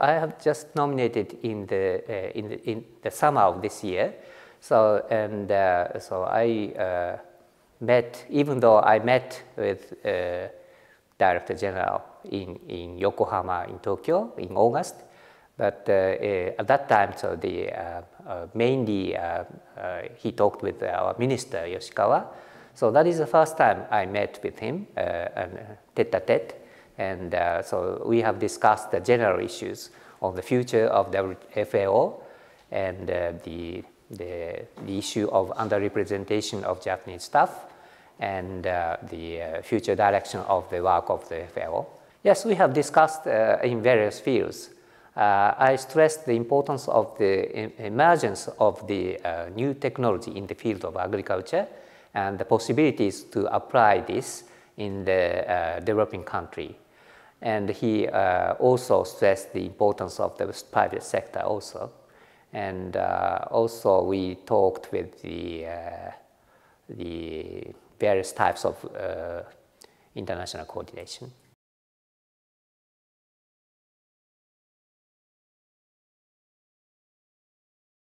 I have just nominated in the, uh, in, the in the summer of this year. So, and uh, so I uh, met, even though I met with uh, Director General in, in Yokohama, in Tokyo, in August, but at that time, so the, mainly he talked with our minister, Yoshikawa. So that is the first time I met with him, uh, tete-a-tete. And uh, so we have discussed the general issues on the future of the FAO and uh, the, the, the, issue of underrepresentation of Japanese staff and uh, the uh, future direction of the work of the FAO. Yes, we have discussed uh, in various fields. Uh, I stressed the importance of the emergence of the new technology in the field of agriculture and the possibilities to apply this in the developing country. And he uh, also stressed the importance of the private sector also. And uh, also we talked with the, uh, the various types of uh, international coordination.